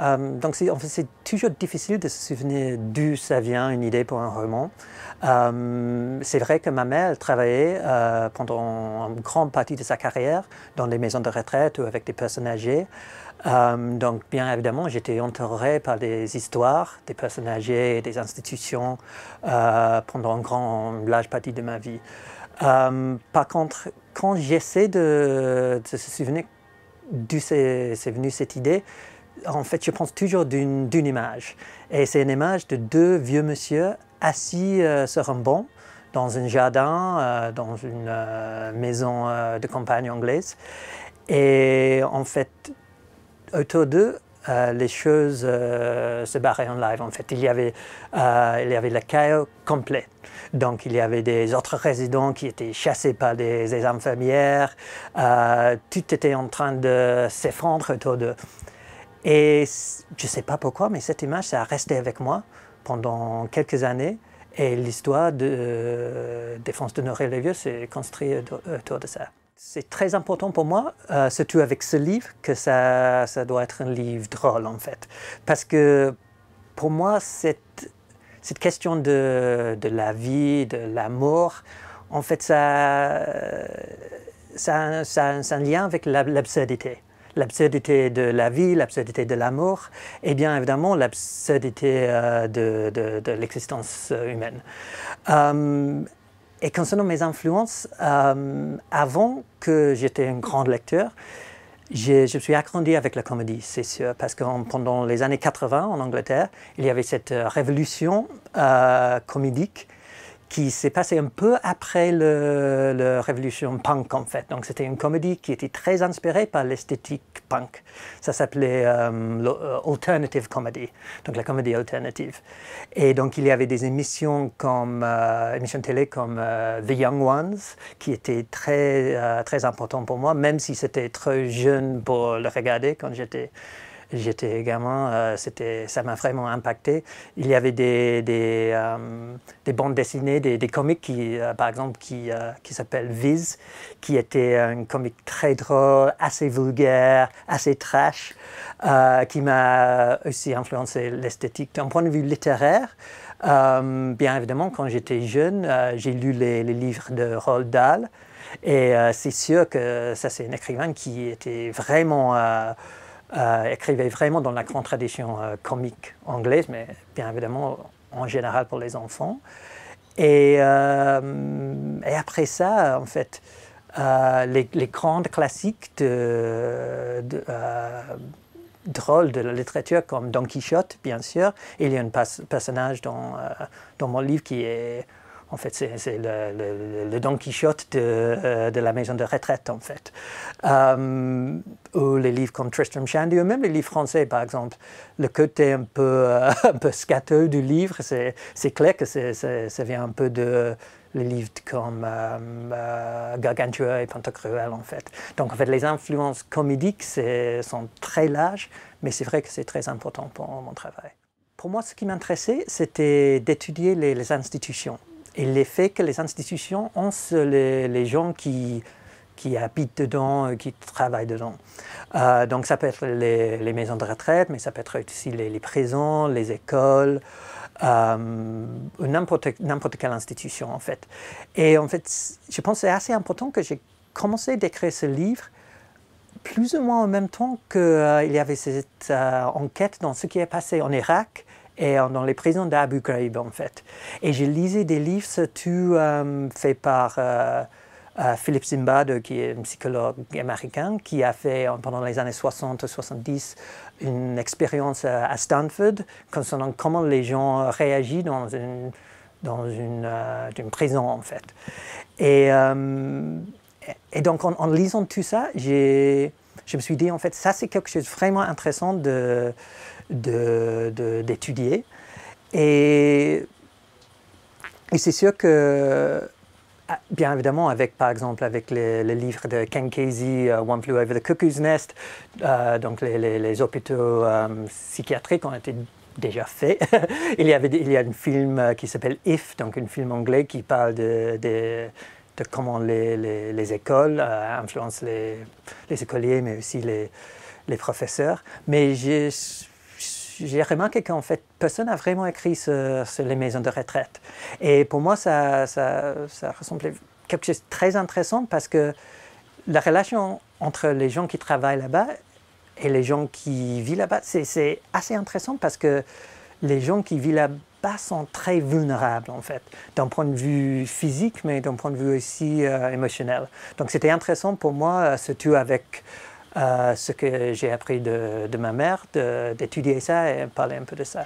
Euh, donc c'est toujours difficile de se souvenir d'où ça vient une idée pour un roman. Euh, c'est vrai que ma mère travaillait euh, pendant une grande partie de sa carrière dans des maisons de retraite ou avec des personnes âgées. donc bien évidemment, j'étais entouré par des histoires, des personnes âgées, des institutions pendant une grande large partie de ma vie. par contre, quand j'essaie de, de, se souvenir d'où c'est venu cette idée, en fait, je pense toujours d'une image. Et c'est une image de deux vieux monsieur assis euh, sur un banc dans un jardin, euh, dans une euh, maison de campagne anglaise. Et en fait, autour d'eux, les choses se barraient en live. En fait, il y avait, il y avait le chaos complet. Donc, il y avait des autres résidents qui étaient chassés par des, des infirmières. tout était en train de s'effondrer autour d'eux. Et je ne sais pas pourquoi, mais cette image, ça a resté avec moi pendant quelques années. Et l'histoire de euh, Défense d'honorer les vieux s'est construite euh, euh, autour de ça. C'est très important pour moi, surtout avec ce livre, que ça, ça doit être un livre drôle en fait. Parce que pour moi, cette, question de, la vie, de la mort, en fait, ça, ça, ça, ça a un lien avec l'absurdité l'absurdité de la vie, l'absurdité de l'amour, et bien évidemment l'absurdité euh, de, l'existence euh, humaine. Euh, et concernant mes influences, avant que j'étais un grand lecteur, je me suis agrandi avec la comédie, c'est sûr, parce que pendant les années 80 en Angleterre, il y avait cette révolution comédique qui s'est passé un peu après la révolution punk en fait. Donc c'était une comédie qui était très inspirée par l'esthétique punk. Ça s'appelait euh, euh, Alternative Comedy, donc la comédie alternative. Et donc il y avait des émissions comme euh, émissions télé comme euh, The Young Ones qui étaient très euh, très importantes pour moi, même si c'était très jeune pour le regarder quand j'étais j'étais gamin, euh, c'était, ça m'a vraiment impacté. Il y avait des, des, euh, des bandes dessinées, des, des comics, qui, euh, par exemple, qui, qui s'appelle Viz, qui était un comic très drôle, assez vulgaire, assez trash, qui m'a aussi influencé l'esthétique. D'un point de vue littéraire, bien évidemment, quand j'étais jeune, j'ai lu les, les, livres de Roald Dahl. Et c'est sûr que ça, c'est un écrivain qui était vraiment euh, écrivait vraiment dans la grande tradition euh, comique anglaise, mais bien évidemment en général pour les enfants. Et, euh, après ça, en fait, les, les, grandes classiques de, de de la littérature comme Don Quichotte, bien sûr. Il y a un personnage dans mon livre qui est en fait, c'est le, Don Quichotte euh, de, la maison de retraite, en fait. Euh, ou les livres comme Tristram Shandy, ou même les livres français, par exemple. Le côté un peu, euh, du livre, c'est clair que ça vient un peu de les livres comme euh, Gargantua et Pantagruel, en fait. Donc, en fait, les influences comédiques sont très larges, mais c'est vrai que c'est très important pour mon travail. Pour moi, ce qui m'intéressait, c'était d'étudier les institutions et l'effet que les institutions ont sur les, gens qui, qui habitent dedans, euh, qui travaillent dedans. Euh, donc ça peut être les, maisons de retraite, mais ça peut être aussi les, prisons, les écoles, euh, n'importe quelle institution en fait. Et en fait, je pense que c'est assez important que j'ai commencé à d'écrire ce livre plus ou moins en même temps qu'il y avait cette enquête dans ce qui est passé en Irak et dans les prisons d'Abu Ghraib en fait. Et j'ai lisais des livres surtout euh, fait faits par euh, euh Philip Zimbardo qui est un psychologue américain, qui a fait pendant les années 60-70 une expérience à Stanford concernant comment les gens réagissent dans une, dans une, euh, prison en fait. Et, et donc en, lisant tout ça, je me suis dit en fait ça c'est quelque chose de vraiment intéressant de d'étudier. Et, et c'est sûr que, ah, bien évidemment, avec, par exemple, avec les, livres de Ken Casey, euh, One Flew Over the Cuckoo's Nest, euh, donc les, hôpitaux euh, psychiatriques ont été déjà faits. il, y avait, il y a un film qui s'appelle If, donc un film anglais qui parle de, comment les, les, écoles influencent les, les, écoliers, mais aussi les, professeurs. Mais j'ai j'ai remarqué qu'en fait, personne n'a vraiment écrit sur, les maisons de retraite. Et pour moi, ça, ça, ça ressemblait quelque chose de très intéressant parce que la relation entre les gens qui travaillent là-bas et les gens qui vivent là-bas, c'est assez intéressant parce que les gens qui vivent là-bas sont très vulnérables, en fait, d'un point de vue physique, mais d'un point de vue aussi euh, émotionnel. Donc, c'était intéressant pour moi, surtout euh, avec euh, ce que j'ai appris de, de ma mère, d'étudier ça et parler un peu de ça.